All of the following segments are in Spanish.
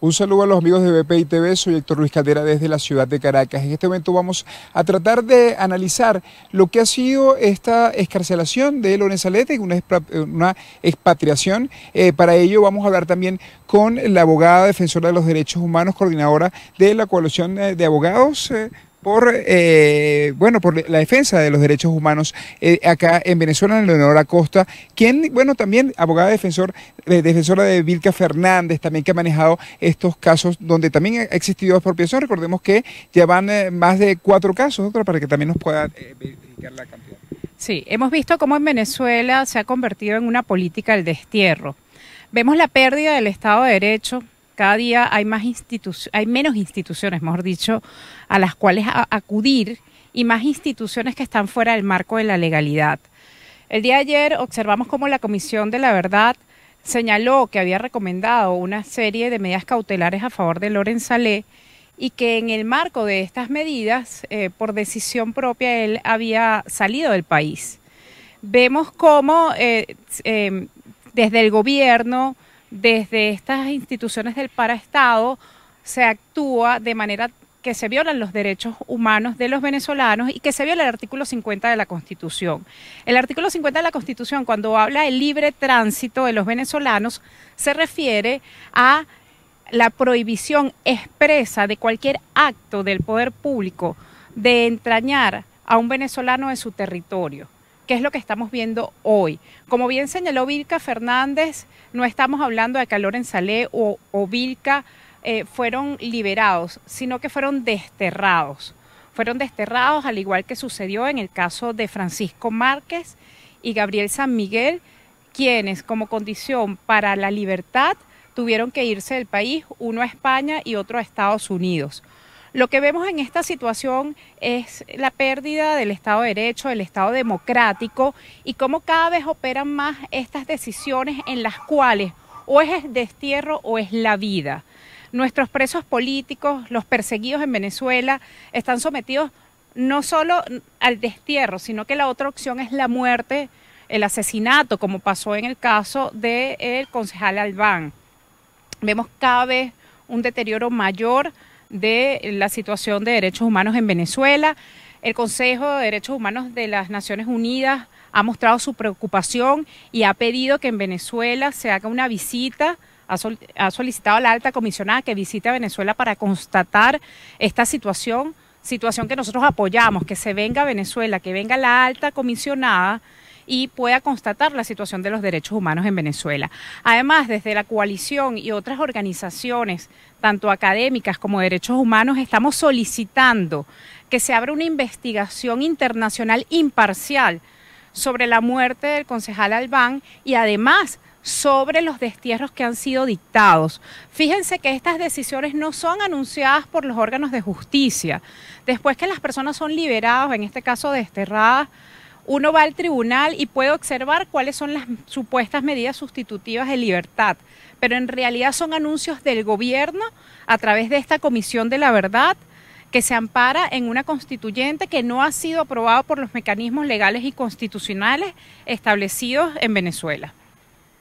Un saludo a los amigos de BPI TV, soy Héctor Luis Caldera desde la ciudad de Caracas. En este momento vamos a tratar de analizar lo que ha sido esta escarcelación de Lorenzo Lete, una, expatriación. Eh, para ello vamos a hablar también con la abogada defensora de los derechos humanos, coordinadora de la coalición eh, de abogados. Eh, por, eh, bueno, por la defensa de los derechos humanos eh, acá en Venezuela, en Leonora Costa, quien, bueno, también abogada defensor, eh, defensora de Vilca Fernández, también que ha manejado estos casos donde también ha existido expropiación. Recordemos que ya van más de cuatro casos, otra, para que también nos pueda verificar la cantidad. Sí, hemos visto cómo en Venezuela se ha convertido en una política del destierro. Vemos la pérdida del Estado de Derecho, cada día hay, más hay menos instituciones, mejor dicho, a las cuales acudir y más instituciones que están fuera del marco de la legalidad. El día de ayer observamos cómo la Comisión de la Verdad señaló que había recomendado una serie de medidas cautelares a favor de Loren Salé y que en el marco de estas medidas, eh, por decisión propia, él había salido del país. Vemos cómo eh, eh, desde el gobierno desde estas instituciones del paraestado se actúa de manera que se violan los derechos humanos de los venezolanos y que se viola el artículo 50 de la Constitución. El artículo 50 de la Constitución, cuando habla del libre tránsito de los venezolanos, se refiere a la prohibición expresa de cualquier acto del poder público de entrañar a un venezolano en su territorio que es lo que estamos viendo hoy. Como bien señaló Vilca Fernández, no estamos hablando de calor en Salé o, Vilca eh, fueron liberados, sino que fueron desterrados. Fueron desterrados al igual que sucedió en el caso de Francisco Márquez y Gabriel San Miguel, quienes como condición para la libertad tuvieron que irse del país, uno a España y otro a Estados Unidos. Lo que vemos en esta situación es la pérdida del Estado de Derecho, del Estado democrático y cómo cada vez operan más estas decisiones en las cuales o es el destierro o es la vida. Nuestros presos políticos, los perseguidos en Venezuela, están sometidos no solo al destierro, sino que la otra opción es la muerte, el asesinato, como pasó en el caso del eh, el concejal Albán. Vemos cada vez un deterioro mayor de la situación de derechos humanos en Venezuela. El Consejo de Derechos Humanos de las Naciones Unidas ha mostrado su preocupación y ha pedido que en Venezuela se haga una visita ha, solicitado a la alta comisionada que visite a Venezuela para constatar esta situación, situación que nosotros apoyamos, que se venga a Venezuela, que venga la alta comisionada y pueda constatar la situación de los derechos humanos en Venezuela. Además, desde la coalición y otras organizaciones, tanto académicas como de derechos humanos, estamos solicitando que se abra una investigación internacional imparcial sobre la muerte del concejal Albán y además sobre los destierros que han sido dictados. Fíjense que estas decisiones no son anunciadas por los órganos de justicia. Después que las personas son liberadas, en este caso desterradas, uno va al tribunal y puede observar cuáles son las supuestas medidas sustitutivas de libertad, pero en realidad son anuncios del gobierno a través de esta Comisión de la Verdad que se ampara en una constituyente que no ha sido aprobada por los mecanismos legales y constitucionales establecidos en Venezuela.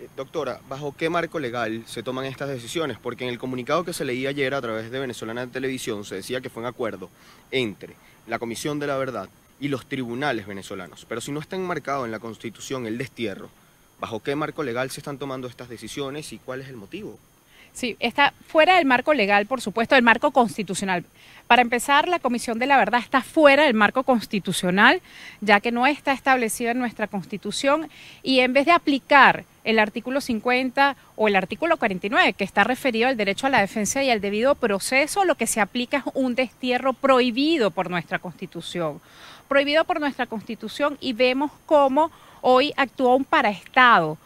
Eh, doctora, ¿bajo qué marco legal se toman estas decisiones? Porque en el comunicado que se leía ayer a través de Venezolana Televisión se decía que fue un acuerdo entre la Comisión de la Verdad y los tribunales venezolanos. Pero si no está enmarcado en la Constitución el destierro, ¿bajo qué marco legal se están tomando estas decisiones y cuál es el motivo? Sí, está fuera del marco legal, por supuesto, del marco constitucional. Para empezar, la Comisión de la Verdad está fuera del marco constitucional, ya que no está establecida en nuestra Constitución y en vez de aplicar el artículo 50 o el artículo 49, que está referido al derecho a la defensa y al debido proceso, lo que se aplica es un destierro prohibido por nuestra Constitución prohibido por nuestra constitución y vemos cómo hoy actúa un paraestado.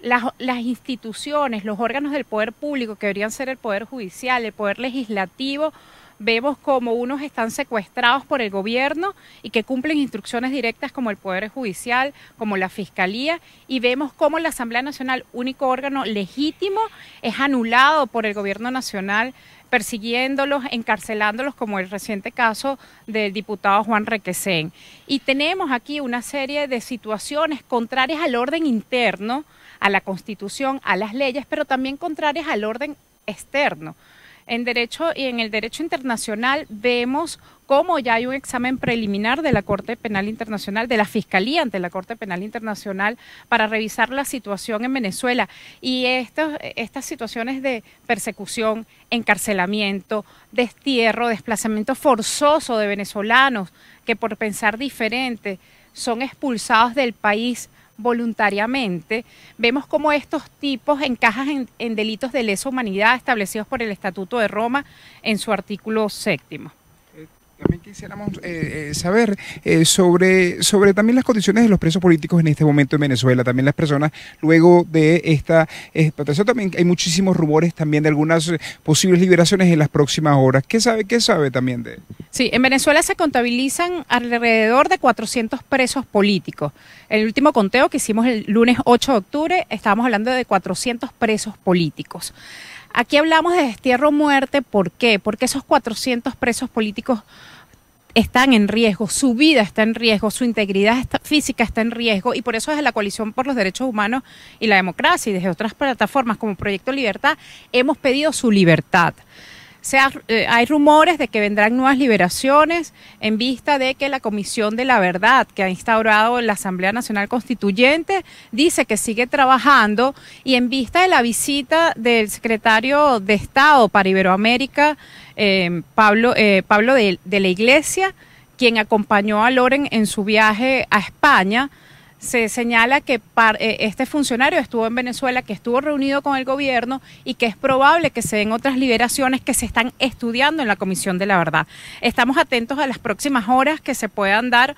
Las, instituciones, los órganos del poder público, que deberían ser el poder judicial, el poder legislativo, vemos como unos están secuestrados por el gobierno y que cumplen instrucciones directas como el Poder Judicial, como la Fiscalía, y vemos cómo la Asamblea Nacional, único órgano legítimo, es anulado por el gobierno nacional persiguiéndolos, encarcelándolos, como el reciente caso del diputado Juan Requesén. Y tenemos aquí una serie de situaciones contrarias al orden interno, a la Constitución, a las leyes, pero también contrarias al orden externo. En derecho y en el derecho internacional vemos cómo ya hay un examen preliminar de la Corte Penal Internacional, de la Fiscalía ante la Corte Penal Internacional, para revisar la situación en Venezuela. Y estas situaciones de persecución, encarcelamiento, destierro, desplazamiento forzoso de venezolanos que por pensar diferente son expulsados del país voluntariamente. Vemos cómo estos tipos encajan en, delitos de lesa humanidad establecidos por el Estatuto de Roma en su artículo séptimo. También quisiéramos eh, eh, saber eh, sobre, sobre también las condiciones de los presos políticos en este momento en Venezuela, también las personas luego de esta explotación. También hay muchísimos rumores también de algunas posibles liberaciones en las próximas horas. ¿Qué sabe, qué sabe también de? Sí, en Venezuela se contabilizan alrededor de 400 presos políticos. El último conteo que hicimos el lunes 8 de octubre, estábamos hablando de 400 presos políticos. Aquí hablamos de destierro o muerte, ¿por qué? Porque esos 400 presos políticos están en riesgo, su vida está en riesgo, su integridad física está en riesgo y por eso desde la coalición por los derechos humanos y la democracia y desde otras plataformas como Proyecto Libertad hemos pedido su libertad. Eh, hay rumores de que vendrán nuevas liberaciones en vista de que la Comisión de la Verdad que ha instaurado la Asamblea Nacional Constituyente dice que sigue trabajando y en vista de la visita del secretario de Estado para Iberoamérica, eh, Pablo, eh, de la Iglesia, quien acompañó a Loren en su viaje a España, se señala que eh, este funcionario estuvo en Venezuela, que estuvo reunido con el gobierno y que es probable que se den otras liberaciones que se están estudiando en la Comisión de la Verdad. Estamos atentos a las próximas horas que se puedan dar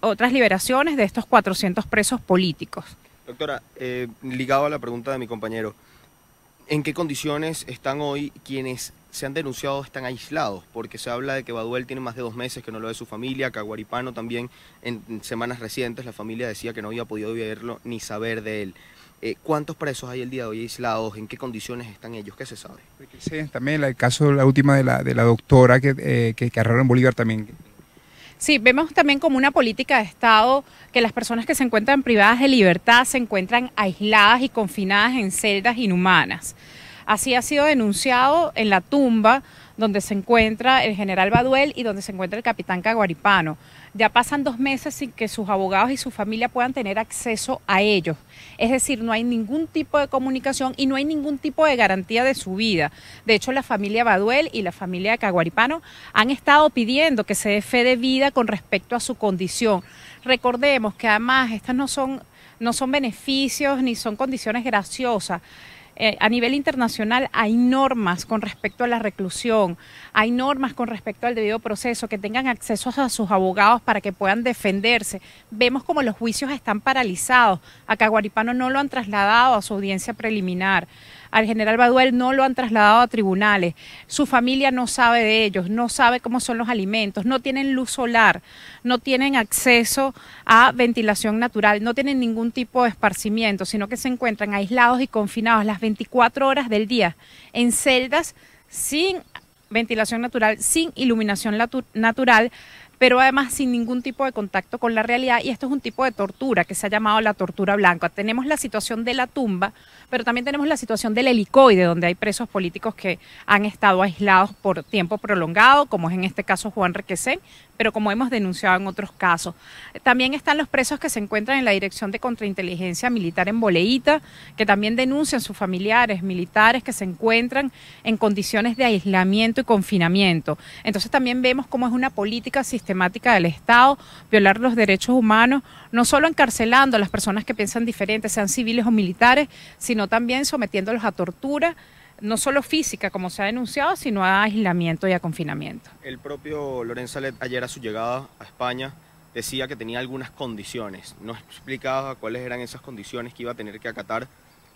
otras liberaciones de estos 400 presos políticos. Doctora, eh, ligado a la pregunta de mi compañero, ¿en qué condiciones están hoy quienes se han denunciado están aislados, porque se habla de que Baduel tiene más de dos meses que no lo ve su familia, Caguaripano también en semanas recientes la familia decía que no había podido verlo ni saber de él. Eh, ¿Cuántos presos hay el día de hoy aislados? ¿En qué condiciones están ellos? ¿Qué se sabe? Sí, también el caso, la última de la, doctora que, eh, que en Bolívar también. Sí, vemos también como una política de Estado que las personas que se encuentran privadas de libertad se encuentran aisladas y confinadas en celdas inhumanas. Así ha sido denunciado en la tumba donde se encuentra el general Baduel y donde se encuentra el capitán Caguaripano. Ya pasan dos meses sin que sus abogados y su familia puedan tener acceso a ellos. Es decir, no hay ningún tipo de comunicación y no hay ningún tipo de garantía de su vida. De hecho, la familia Baduel y la familia Caguaripano han estado pidiendo que se dé fe de vida con respecto a su condición. Recordemos que además estas no son, no son beneficios ni son condiciones graciosas. Eh, a nivel internacional hay normas con respecto a la reclusión, hay normas con respecto al debido proceso, que tengan acceso a sus abogados para que puedan defenderse. Vemos como los juicios están paralizados. A Caguaripano no lo han trasladado a su audiencia preliminar al general Baduel no lo han trasladado a tribunales, su familia no sabe de ellos, no sabe cómo son los alimentos, no tienen luz solar, no tienen acceso a ventilación natural, no tienen ningún tipo de esparcimiento, sino que se encuentran aislados y confinados las 24 horas del día en celdas sin ventilación natural, sin iluminación natural, pero además sin ningún tipo de contacto con la realidad. Y esto es un tipo de tortura que se ha llamado la tortura blanca. Tenemos la situación de la tumba, pero también tenemos la situación del helicoide, donde hay presos políticos que han estado aislados por tiempo prolongado, como es en este caso Juan Requesén, pero como hemos denunciado en otros casos. También están los presos que se encuentran en la Dirección de Contrainteligencia Militar en Boleíta, que también denuncian sus familiares militares que se encuentran en condiciones de aislamiento y confinamiento. Entonces también vemos cómo es una política sistemática del Estado violar los derechos humanos, no solo encarcelando a las personas que piensan diferentes, sean civiles o militares, sino sino también sometiéndolos a tortura, no solo física, como se ha denunciado, sino a aislamiento y a confinamiento. El propio Lorenzo ayer a su llegada a España, decía que tenía algunas condiciones. No explicaba cuáles eran esas condiciones que iba a tener que acatar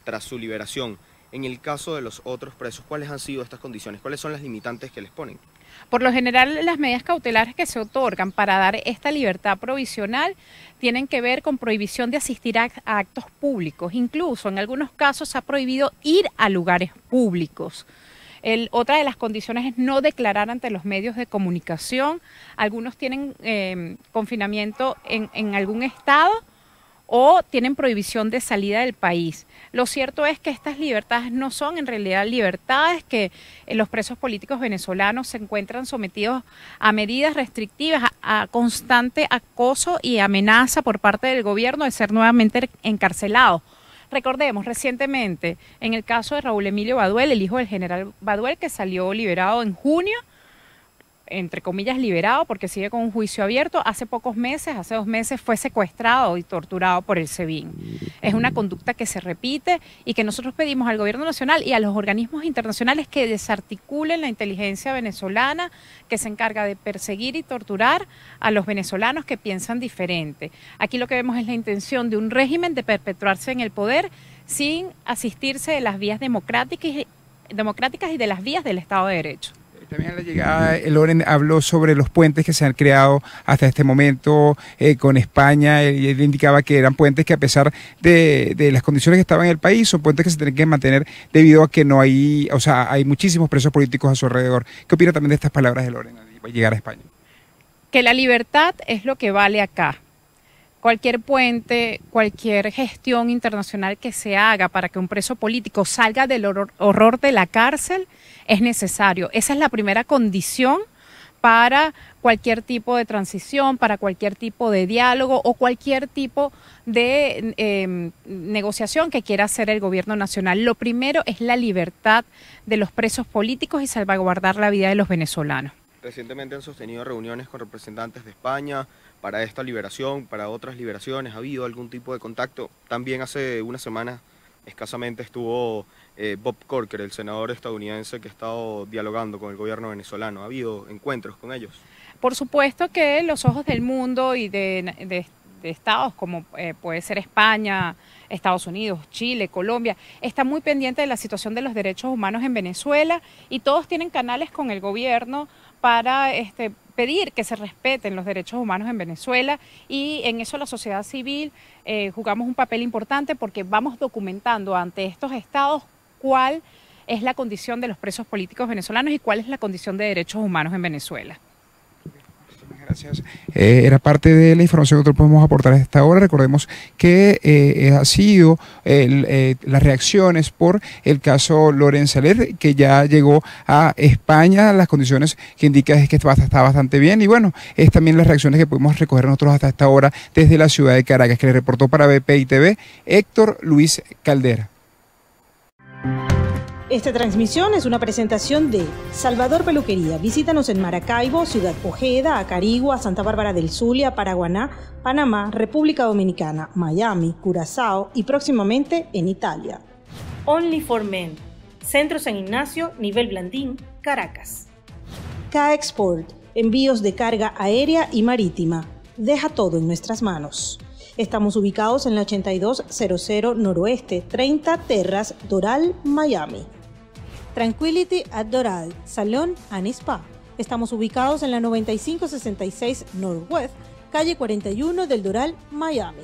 tras su liberación. En el caso de los otros presos, ¿cuáles han sido estas condiciones? ¿Cuáles son las limitantes que les ponen? Por lo general, las medidas cautelares que se otorgan para dar esta libertad provisional tienen que ver con prohibición de asistir a, actos públicos. Incluso en algunos casos se ha prohibido ir a lugares públicos. otra de las condiciones es no declarar ante los medios de comunicación. Algunos tienen eh, confinamiento en algún estado o tienen prohibición de salida del país. Lo cierto es que estas libertades no son en realidad libertades, que eh, los presos políticos venezolanos se encuentran sometidos a medidas restrictivas, a, constante acoso y amenaza por parte del gobierno de ser nuevamente encarcelados. Recordemos, recientemente, en el caso de Raúl Emilio Baduel, el hijo del general Baduel, que salió liberado en junio, entre comillas, liberado porque sigue con un juicio abierto. Hace pocos meses, hace dos meses, fue secuestrado y torturado por el SEBIN. Es una conducta que se repite y que nosotros pedimos al gobierno nacional y a los organismos internacionales que desarticulen la inteligencia venezolana que se encarga de perseguir y torturar a los venezolanos que piensan diferente. Aquí lo que vemos es la intención de un régimen de perpetuarse en el poder sin asistirse de las vías democráticas y democráticas y de las vías del Estado de Derecho. También a la llegada, Loren habló sobre los puentes que se han creado hasta este momento eh, con España. y él indicaba que eran puentes que a pesar de, de, las condiciones que estaban en el país, son puentes que se tienen que mantener debido a que no hay, o sea, hay muchísimos presos políticos a su alrededor. ¿Qué opina también de estas palabras de Loren al llegar a España? Que la libertad es lo que vale acá cualquier puente, cualquier gestión internacional que se haga para que un preso político salga del horror, de la cárcel es necesario. Esa es la primera condición para cualquier tipo de transición, para cualquier tipo de diálogo o cualquier tipo de em, negociación que quiera hacer el gobierno nacional. Lo primero es la libertad de los presos políticos y salvaguardar la vida de los venezolanos. Recientemente han sostenido reuniones con representantes de España, para esta liberación, para otras liberaciones, ha habido algún tipo de contacto. También hace una semana escasamente estuvo eh, Bob Corker, el senador estadounidense que ha estado dialogando con el gobierno venezolano. ¿Ha habido encuentros con ellos? Por supuesto que los ojos del mundo y de, estados como eh, puede ser España, Estados Unidos, Chile, Colombia, están muy pendientes de la situación de los derechos humanos en Venezuela y todos tienen canales con el gobierno para este, pedir que se respeten los derechos humanos en Venezuela y en eso la sociedad civil eh, jugamos un papel importante porque vamos documentando ante estos estados cuál es la condición de los presos políticos venezolanos y cuál es la condición de derechos humanos en Venezuela. Gracias. Eh, era parte de la información que nosotros podemos aportar hasta ahora Recordemos que eh, eh, ha sido las reacciones por el caso Lorenz que ya llegó a España. Las condiciones que indica es que está, bastante bien. Y bueno, es también las reacciones que pudimos recoger nosotros hasta esta hora desde la ciudad de Caracas, que le reportó para BPI TV Héctor Luis Caldera. Esta transmisión es una presentación de Salvador Peluquería. Visítanos en Maracaibo, Ciudad Ojeda, Acarigua, Santa Bárbara del Zulia, Paraguaná, Panamá, República Dominicana, Miami, Curazao y próximamente en Italia. Only for Men, Centro San Ignacio, Nivel Blandín, Caracas. K-Export, envíos de carga aérea y marítima. Deja todo en nuestras manos. Estamos ubicados en la 8200 Noroeste, 30 Terras, Doral, Miami. Tranquility at Doral, Salón and Spa. Estamos ubicados en la 9566 Northwest, calle 41 del Doral, Miami.